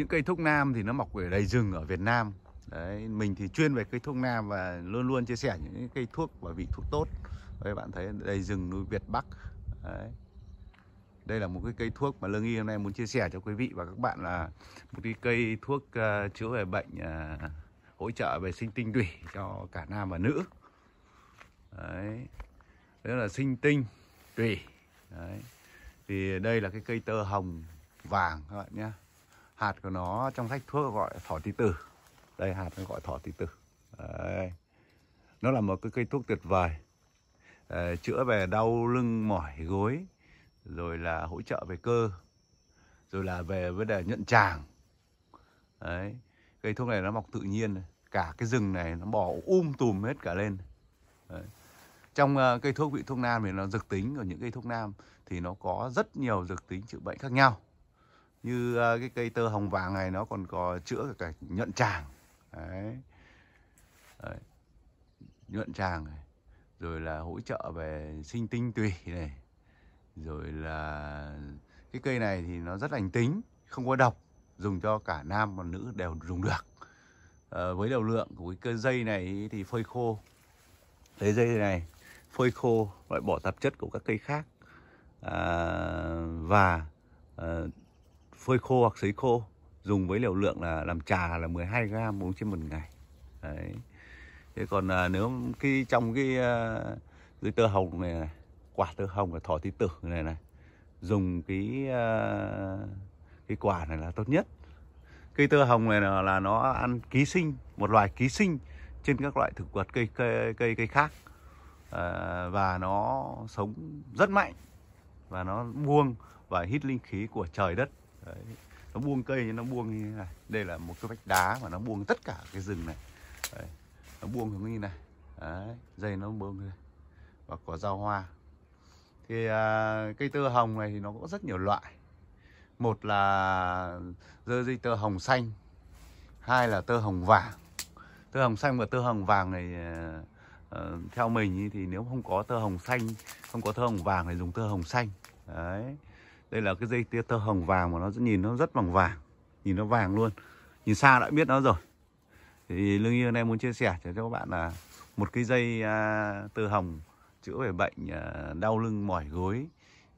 những cây thuốc nam thì nó mọc ở đầy rừng ở Việt Nam đấy mình thì chuyên về cây thuốc nam và luôn luôn chia sẻ những cây thuốc và vị thuốc tốt đấy bạn thấy đầy rừng núi Việt Bắc đấy đây là một cái cây thuốc mà lương y hôm nay muốn chia sẻ cho quý vị và các bạn là một cái cây thuốc uh, chữa về bệnh uh, hỗ trợ về sinh tinh tủy cho cả nam và nữ đấy đó là sinh tinh tủy đấy thì đây là cái cây tơ hồng vàng các bạn nhé hạt của nó trong sách thuốc gọi thỏ tí tử đây hạt nó gọi thỏ tí tử Đấy. nó là một cái cây thuốc tuyệt vời à, chữa về đau lưng mỏi gối rồi là hỗ trợ về cơ rồi là về vấn đề nhuận tràng đấy cây thuốc này nó mọc tự nhiên cả cái rừng này nó bỏ um tùm hết cả lên đấy. trong uh, cây thuốc vị thuốc nam thì nó dược tính ở những cây thuốc nam thì nó có rất nhiều dược tính chữa bệnh khác nhau như ờ, cái cây tơ hồng vàng này nó còn có chữa cả nhuận tràng đấy, đấy. nhuận tràng này rồi là hỗ trợ về sinh tinh tủy này rồi là cái cây này thì nó rất lành tính không có độc dùng cho cả nam và nữ đều dùng được à, với đầu lượng của cái dây này thì phơi khô lấy dây này phơi khô loại bỏ tạp chất của các cây khác à, và ờ, phơi khô hoặc sấy khô dùng với liều lượng là làm trà là 12 gram uống trên một ngày đấy thế còn à, nếu khi trong cái à, dưới tơ hồng này, này quả tơ hồng và thỏ tí tử này này dùng cái à, cái quả này là tốt nhất cây tơ hồng này là, là nó ăn ký sinh một loài ký sinh trên các loại thực vật cây cây cây, cây khác à, và nó sống rất mạnh và nó buông và hít linh khí của trời đất Đấy. nó buông cây nó buông như thế này đây là một cái vách đá mà nó buông tất cả cái rừng này Đấy. nó buông hướng như này Đấy. dây nó buông như này. và có rau hoa thì à, cây tơ hồng này thì nó có rất nhiều loại một là dơ dây tơ hồng xanh hai là tơ hồng vàng tơ hồng xanh và tơ hồng vàng này uh, theo mình thì nếu không có tơ hồng xanh không có tơ hồng vàng thì dùng tơ hồng xanh đấy đây là cái dây tia tơ hồng vàng mà nó nhìn nó rất bằng vàng nhìn nó vàng luôn nhìn xa đã biết nó rồi thì lương yên em muốn chia sẻ cho các bạn là một cái dây à, tơ hồng chữa về bệnh à, đau lưng mỏi gối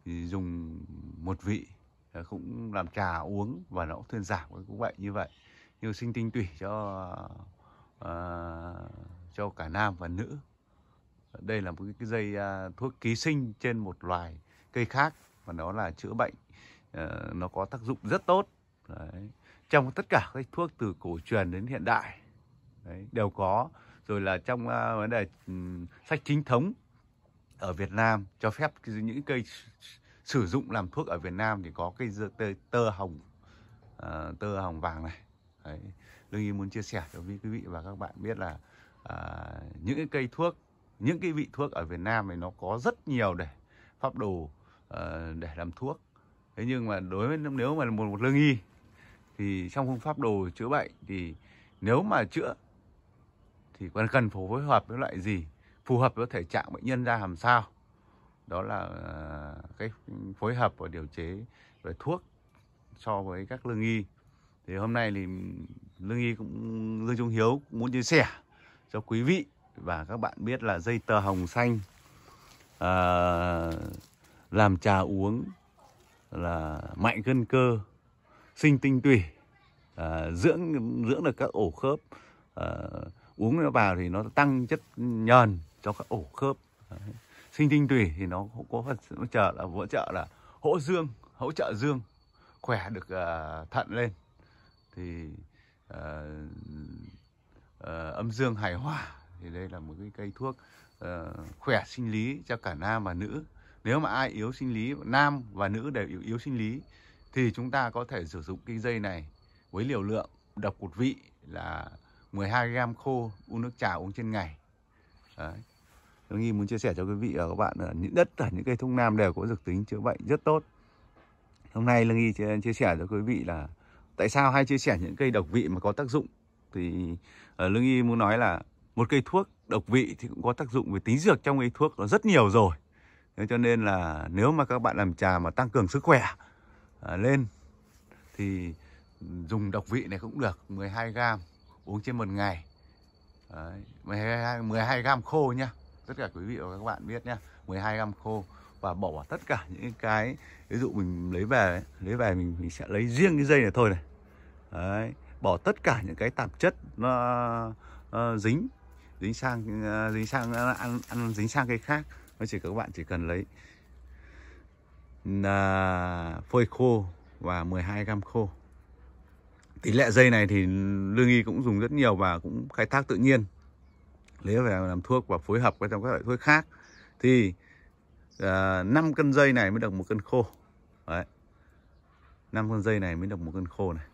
thì dùng một vị à, cũng làm trà uống và nó cũng thuyên giảm cũng vậy như vậy yêu sinh tinh tủy cho à, cho cả nam và nữ đây là một cái dây à, thuốc ký sinh trên một loài cây khác và nó là chữa bệnh ờ, nó có tác dụng rất tốt đấy. trong tất cả các thuốc từ cổ truyền đến hiện đại đấy, đều có rồi là trong ờ, vấn đề ừ, sách chính thống ở Việt Nam cho phép những cây sử dụng làm thuốc ở Việt Nam thì có cây tơ, tơ hồng ờ, tơ hồng vàng này đấy. lương y muốn chia sẻ cho quý vị và các bạn biết là uh, những cái cây thuốc những cái vị thuốc ở Việt Nam thì nó có rất nhiều để pháp đồ Ờ, để làm thuốc thế nhưng mà đối với nếu mà một, một lương y thì trong phương pháp đồ chữa bệnh thì nếu mà chữa thì còn cần phối hợp với loại gì phù hợp với thể trạng bệnh nhân ra làm sao đó là ờ, cái phối hợp và điều chế về thuốc so với các lương y thì hôm nay thì lương y cũng lương trung hiếu cũng muốn chia sẻ cho quý vị và các bạn biết là dây tờ hồng xanh uh, làm trà uống là mạnh cân cơ sinh tinh tủy à, dưỡng dưỡng được các ổ khớp à, uống nó vào thì nó tăng chất nhờn cho các ổ khớp Đấy. sinh tinh tủy thì nó có phần hỗ trợ là hỗ trợ là hỗ dương hỗ trợ dương khỏe được uh, thận lên thì uh, uh, âm dương hài hòa thì đây là một cái cây thuốc uh, khỏe sinh lý cho cả nam và nữ nếu mà ai yếu sinh lý nam và nữ đều yếu, yếu sinh lý thì chúng ta có thể sử dụng cái dây này với liều lượng đập một vị là 12 gram khô uống nước trà uống trên ngày đấy tôi nghĩ muốn chia sẻ cho quý vị và các bạn là những đất là những cây thông nam đều có dược tính chữa bệnh rất tốt hôm nay lương y chia, chia sẻ cho quý vị là tại sao hay chia sẻ những cây độc vị mà có tác dụng thì ờ, lương y muốn nói là một cây thuốc độc vị thì cũng có tác dụng về tính dược trong cây thuốc nó rất nhiều rồi thế cho nên là nếu mà các bạn làm trà mà tăng cường sức khỏe à, lên thì dùng độc vị này cũng được 12 gram uống trên một ngày Đấy, 12, 12 gram khô nhá tất cả quý vị và các bạn biết nhá 12 gram khô và bỏ tất cả những cái ví dụ mình lấy về lấy về mình, mình sẽ lấy riêng cái dây này thôi này Đấy, bỏ tất cả những cái tạp chất nó uh, dính dính sang à, dính sang à, ăn ăn dính sang cái khác nó chỉ các bạn chỉ cần lấy là phơi khô và 12 gam khô tỷ lệ dây này thì lương y cũng dùng rất nhiều và cũng khai thác tự nhiên lấy về làm thuốc và phối hợp với trong các loại thuốc khác thì uh, à, 5 cân dây này mới được một cân khô đấy 5 cân dây này mới được một cân khô này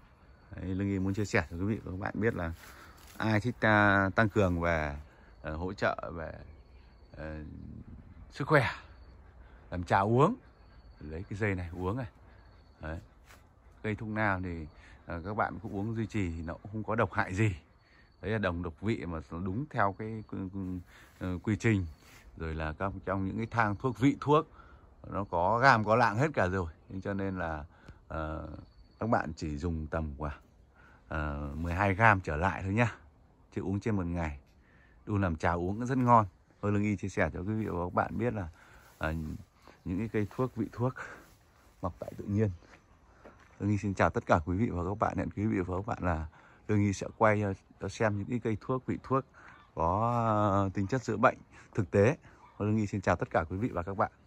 đấy, lương y muốn chia sẻ cho quý vị các bạn biết là ai thích ta à, tăng cường về uh, à, hỗ trợ về uh, sức khỏe à? làm trà uống lấy cái dây này uống này Đấy. cây thung nào thì à, các bạn cũng uống duy trì thì nó cũng không có độc hại gì đấy là đồng độc vị mà đúng theo cái quy, ừ, quy, ừ, ừ, quy trình rồi là các trong những cái thang thuốc vị thuốc nó có gam có lạng hết cả rồi nên cho nên là uh, các bạn chỉ dùng tầm khoảng uh, 12 gram trở lại thôi nhá chứ uống trên một ngày đun làm trà uống rất ngon Hương Lương Y chia sẻ cho quý vị và các bạn biết là à, những cái cây thuốc vị thuốc mọc tại tự nhiên Lương Y xin chào tất cả quý vị và các bạn hẹn quý vị và các bạn là Lương Y sẽ quay cho xem những cái cây thuốc vị thuốc có à, tính chất chữa bệnh thực tế Lương Y xin chào tất cả quý vị và các bạn